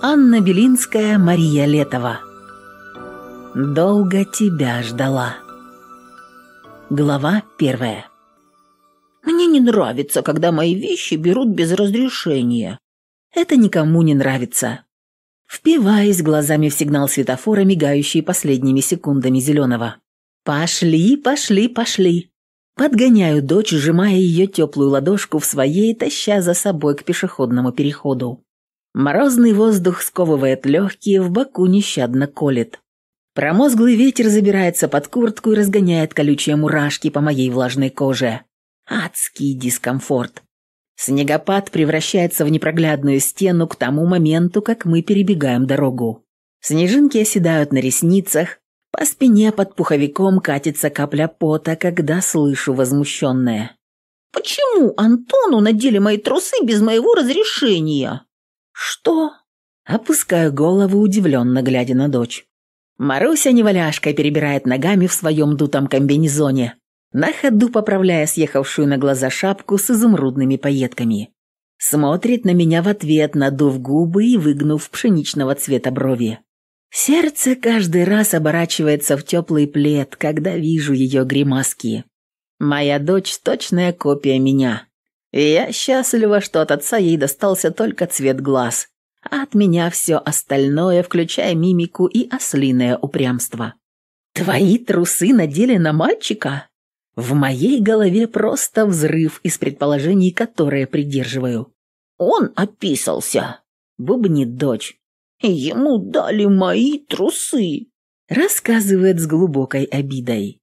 Анна Белинская, Мария Летова. Долго тебя ждала. Глава первая. Мне не нравится, когда мои вещи берут без разрешения. Это никому не нравится. Впиваясь глазами в сигнал светофора, мигающий последними секундами зеленого. Пошли, пошли, пошли. Подгоняю дочь, сжимая ее теплую ладошку в своей, таща за собой к пешеходному переходу. Морозный воздух сковывает легкие, в боку нещадно колет. Промозглый ветер забирается под куртку и разгоняет колючие мурашки по моей влажной коже. Адский дискомфорт. Снегопад превращается в непроглядную стену к тому моменту, как мы перебегаем дорогу. Снежинки оседают на ресницах, по спине под пуховиком катится капля пота, когда слышу возмущенное. «Почему Антону надели мои трусы без моего разрешения?» «Что?» Опускаю голову, удивленно глядя на дочь. Маруся неваляшкой перебирает ногами в своем дутом комбинезоне, на ходу поправляя съехавшую на глаза шапку с изумрудными пайетками. Смотрит на меня в ответ, надув губы и выгнув пшеничного цвета брови. Сердце каждый раз оборачивается в теплый плед, когда вижу ее гримаски. Моя дочь – точная копия меня я счастлива, что от отца ей достался только цвет глаз, а от меня все остальное, включая мимику и ослиное упрямство. «Твои трусы надели на мальчика?» В моей голове просто взрыв из предположений, которые придерживаю. «Он описался», — бубнит дочь. «Ему дали мои трусы», — рассказывает с глубокой обидой.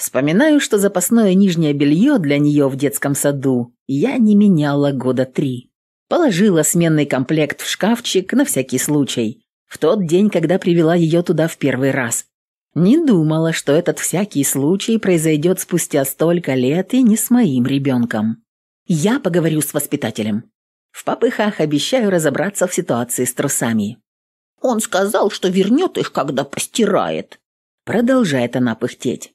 Вспоминаю, что запасное нижнее белье для нее в детском саду я не меняла года три. Положила сменный комплект в шкафчик на всякий случай, в тот день, когда привела ее туда в первый раз. Не думала, что этот всякий случай произойдет спустя столько лет и не с моим ребенком. Я поговорю с воспитателем. В попыхах обещаю разобраться в ситуации с трусами. Он сказал, что вернет их, когда постирает. Продолжает она пыхтеть.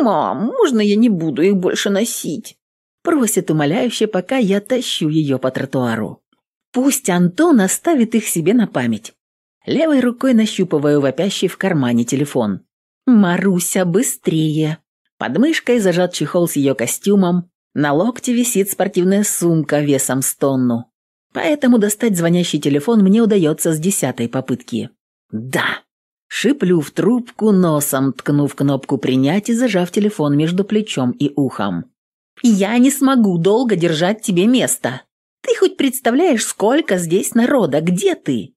«Мам, можно я не буду их больше носить?» Просит умоляюще, пока я тащу ее по тротуару. Пусть Антон оставит их себе на память. Левой рукой нащупываю вопящий в кармане телефон. «Маруся, быстрее!» Под мышкой зажат чехол с ее костюмом. На локте висит спортивная сумка весом с тонну. Поэтому достать звонящий телефон мне удается с десятой попытки. «Да!» Шиплю в трубку, носом ткнув кнопку «Принять» и зажав телефон между плечом и ухом. «Я не смогу долго держать тебе место. Ты хоть представляешь, сколько здесь народа? Где ты?»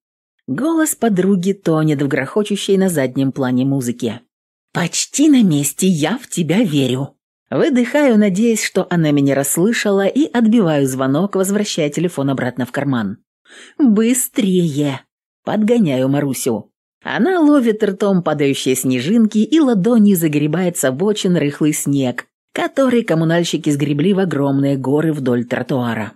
Голос подруги тонет в грохочущей на заднем плане музыке. «Почти на месте, я в тебя верю». Выдыхаю, надеясь, что она меня расслышала, и отбиваю звонок, возвращая телефон обратно в карман. «Быстрее!» Подгоняю Марусю. Она ловит ртом падающие снежинки и ладони загребает с обочин рыхлый снег, который коммунальщики сгребли в огромные горы вдоль тротуара.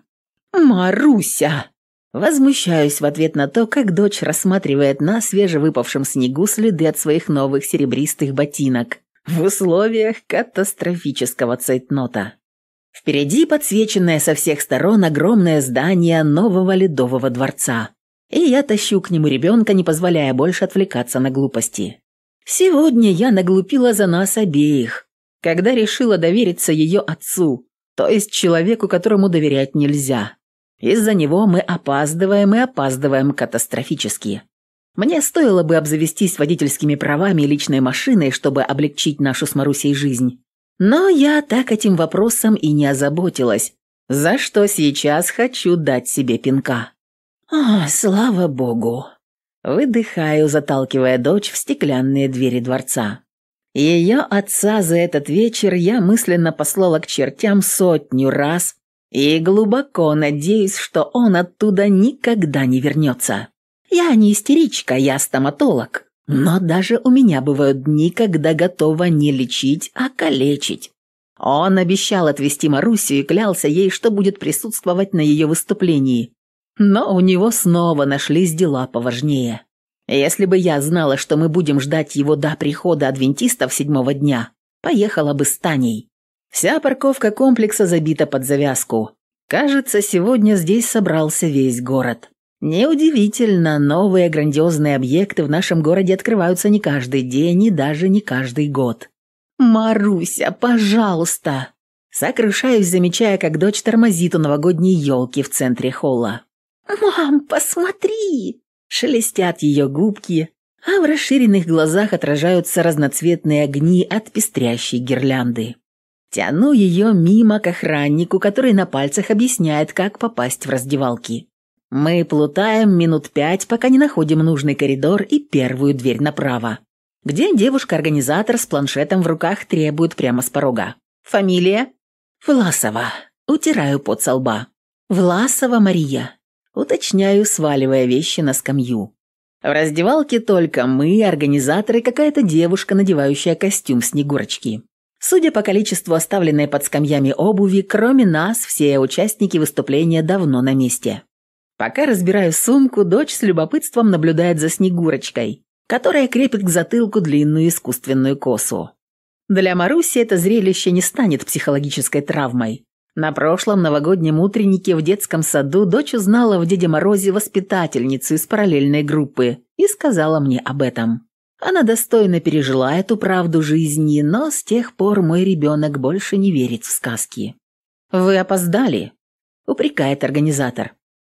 «Маруся!» Возмущаюсь в ответ на то, как дочь рассматривает на свежевыпавшем снегу следы от своих новых серебристых ботинок в условиях катастрофического цейтнота. Впереди подсвеченное со всех сторон огромное здание нового ледового дворца и я тащу к нему ребенка, не позволяя больше отвлекаться на глупости. Сегодня я наглупила за нас обеих, когда решила довериться ее отцу, то есть человеку, которому доверять нельзя. Из-за него мы опаздываем и опаздываем катастрофически. Мне стоило бы обзавестись водительскими правами и личной машиной, чтобы облегчить нашу с Марусей жизнь. Но я так этим вопросом и не озаботилась, за что сейчас хочу дать себе пинка. «А, слава богу!» Выдыхаю, заталкивая дочь в стеклянные двери дворца. Ее отца за этот вечер я мысленно послала к чертям сотню раз и глубоко надеюсь, что он оттуда никогда не вернется. Я не истеричка, я стоматолог, но даже у меня бывают дни, когда готова не лечить, а калечить. Он обещал отвезти Марусю и клялся ей, что будет присутствовать на ее выступлении. Но у него снова нашлись дела поважнее. Если бы я знала, что мы будем ждать его до прихода адвентистов седьмого дня, поехала бы с Таней. Вся парковка комплекса забита под завязку. Кажется, сегодня здесь собрался весь город. Неудивительно, новые грандиозные объекты в нашем городе открываются не каждый день и даже не каждый год. «Маруся, пожалуйста!» Сокрушаюсь, замечая, как дочь тормозит у новогодней елки в центре холла. «Мам, посмотри!» Шелестят ее губки, а в расширенных глазах отражаются разноцветные огни от пестрящей гирлянды. Тяну ее мимо к охраннику, который на пальцах объясняет, как попасть в раздевалки. Мы плутаем минут пять, пока не находим нужный коридор и первую дверь направо, где девушка-организатор с планшетом в руках требует прямо с порога. «Фамилия?» «Власова». Утираю под со лба. «Власова Мария». Уточняю, сваливая вещи на скамью. В раздевалке только мы, организаторы, какая-то девушка, надевающая костюм Снегурочки. Судя по количеству оставленной под скамьями обуви, кроме нас, все участники выступления давно на месте. Пока разбираю сумку, дочь с любопытством наблюдает за Снегурочкой, которая крепит к затылку длинную искусственную косу. Для Маруси это зрелище не станет психологической травмой. На прошлом новогоднем утреннике в детском саду дочь узнала в Деде Морозе воспитательницу из параллельной группы и сказала мне об этом. Она достойно пережила эту правду жизни, но с тех пор мой ребенок больше не верит в сказки. «Вы опоздали», – упрекает организатор.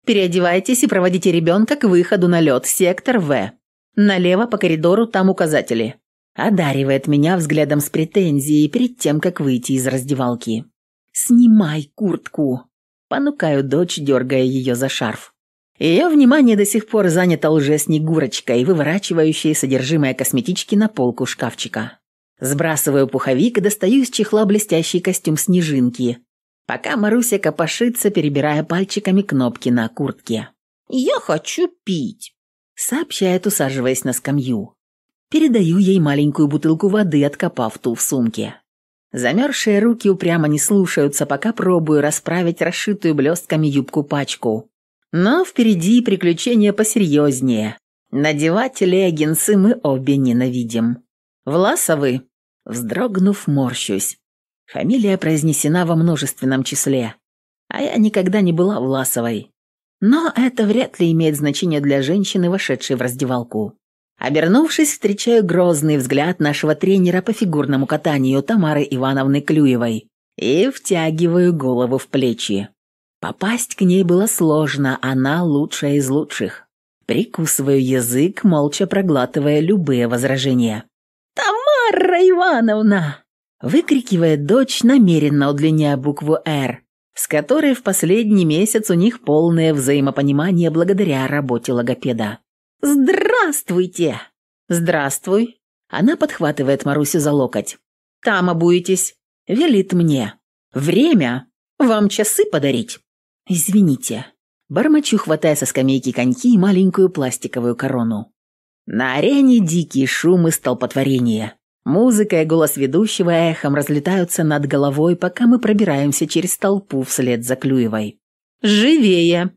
«Переодевайтесь и проводите ребенка к выходу на лед, сектор В. Налево по коридору там указатели». Одаривает меня взглядом с претензией перед тем, как выйти из раздевалки. «Снимай куртку!» – понукаю дочь, дергая ее за шарф. Ее внимание до сих пор занято снегурочкой, выворачивающей содержимое косметички на полку шкафчика. Сбрасываю пуховик и достаю из чехла блестящий костюм снежинки, пока Маруся копошится, перебирая пальчиками кнопки на куртке. «Я хочу пить», — сообщает, усаживаясь на скамью. Передаю ей маленькую бутылку воды, откопав ту в сумке. Замерзшие руки упрямо не слушаются, пока пробую расправить расшитую блестками юбку-пачку. Но впереди приключения посерьезнее. Надевать леггинсы мы обе ненавидим. «Власовы?» Вздрогнув, морщусь. Фамилия произнесена во множественном числе. А я никогда не была Власовой. Но это вряд ли имеет значение для женщины, вошедшей в раздевалку. Обернувшись, встречаю грозный взгляд нашего тренера по фигурному катанию Тамары Ивановны Клюевой и втягиваю голову в плечи. Попасть к ней было сложно, она лучшая из лучших. Прикусываю язык, молча проглатывая любые возражения. «Тамара Ивановна!» выкрикивает дочь, намеренно удлиняя букву «Р», с которой в последний месяц у них полное взаимопонимание благодаря работе логопеда. «Здравствуйте!» «Здравствуй!» Она подхватывает Марусю за локоть. «Там обуетесь!» Велит мне. «Время! Вам часы подарить?» «Извините». Бормочу, хватая со скамейки коньки и маленькую пластиковую корону. На арене дикий шум и столпотворение. Музыка и голос ведущего эхом разлетаются над головой, пока мы пробираемся через толпу вслед за Клюевой. «Живее!»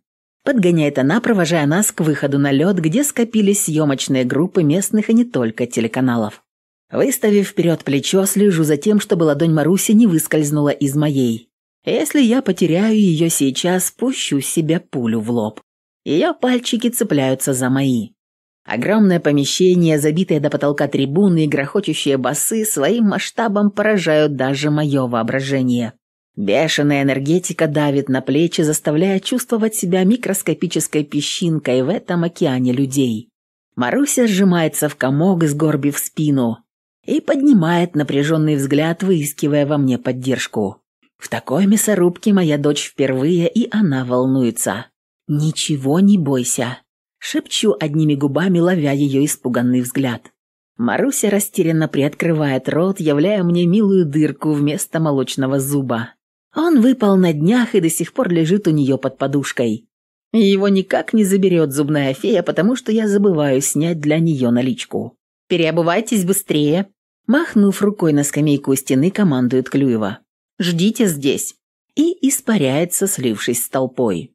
Подгоняет она, провожая нас к выходу на лед, где скопились съемочные группы местных и не только телеканалов. Выставив вперед плечо, слежу за тем, чтобы ладонь Маруси не выскользнула из моей. Если я потеряю ее сейчас, пущу себе пулю в лоб. Ее пальчики цепляются за мои. Огромное помещение, забитое до потолка трибуны и грохочущие басы своим масштабом поражают даже мое воображение. Бешеная энергетика давит на плечи, заставляя чувствовать себя микроскопической песчинкой в этом океане людей. Маруся сжимается в комок, сгорбив спину, и поднимает напряженный взгляд, выискивая во мне поддержку. В такой мясорубке моя дочь впервые, и она волнуется. «Ничего не бойся», — шепчу одними губами, ловя ее испуганный взгляд. Маруся растерянно приоткрывает рот, являя мне милую дырку вместо молочного зуба. Он выпал на днях и до сих пор лежит у нее под подушкой. Его никак не заберет зубная фея, потому что я забываю снять для нее наличку. «Переобувайтесь быстрее!» Махнув рукой на скамейку у стены, командует Клюева. «Ждите здесь!» И испаряется, слившись с толпой.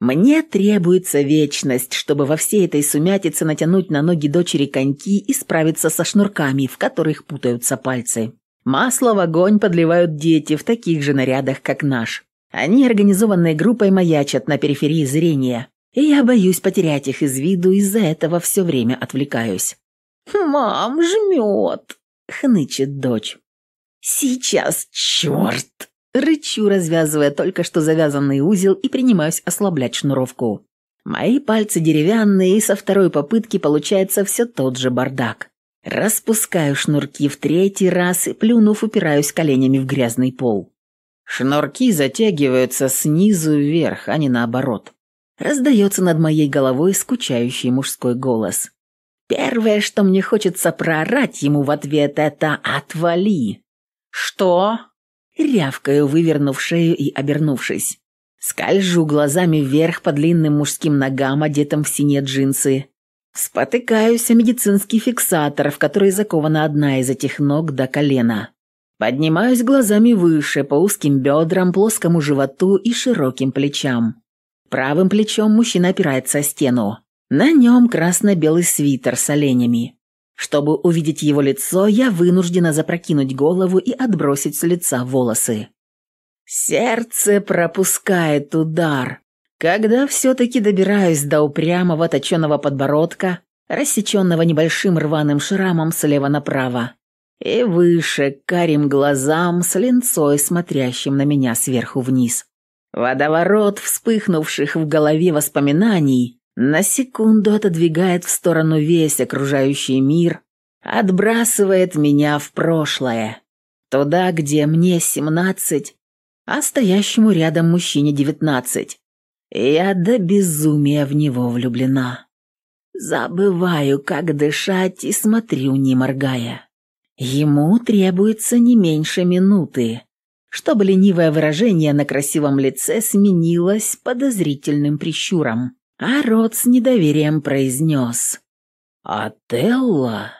«Мне требуется вечность, чтобы во всей этой сумятице натянуть на ноги дочери коньки и справиться со шнурками, в которых путаются пальцы. Масло в огонь подливают дети в таких же нарядах, как наш. Они организованной группой маячат на периферии зрения, и я боюсь потерять их из виду, из-за этого все время отвлекаюсь. «Мам жмет!» — хнычет дочь. «Сейчас, черт!» — рычу, развязывая только что завязанный узел и принимаюсь ослаблять шнуровку. Мои пальцы деревянные, и со второй попытки получается все тот же бардак. Распускаю шнурки в третий раз и, плюнув, упираюсь коленями в грязный пол. Шнурки затягиваются снизу вверх, а не наоборот. Раздается над моей головой скучающий мужской голос. Первое, что мне хочется проорать ему в ответ, это «Отвали!» «Что?» Рявкаю, вывернув шею и обернувшись. Скольжу глазами вверх по длинным мужским ногам, одетым в синие джинсы, Спотыкаюсь о медицинский фиксатор, в который закована одна из этих ног до колена. Поднимаюсь глазами выше, по узким бедрам, плоскому животу и широким плечам. Правым плечом мужчина опирается о стену. На нем красно-белый свитер с оленями. Чтобы увидеть его лицо, я вынуждена запрокинуть голову и отбросить с лица волосы. Сердце пропускает удар. Когда все-таки добираюсь до упрямого точеного подбородка, рассеченного небольшим рваным шрамом слева направо, и выше к карим глазам с линцой, смотрящим на меня сверху вниз. Водоворот вспыхнувших в голове воспоминаний на секунду отодвигает в сторону весь окружающий мир, отбрасывает меня в прошлое, туда, где мне семнадцать, а стоящему рядом мужчине девятнадцать, я до безумия в него влюблена. Забываю, как дышать, и смотрю, не моргая. Ему требуется не меньше минуты, чтобы ленивое выражение на красивом лице сменилось подозрительным прищуром. А рот с недоверием произнес «Отелло?»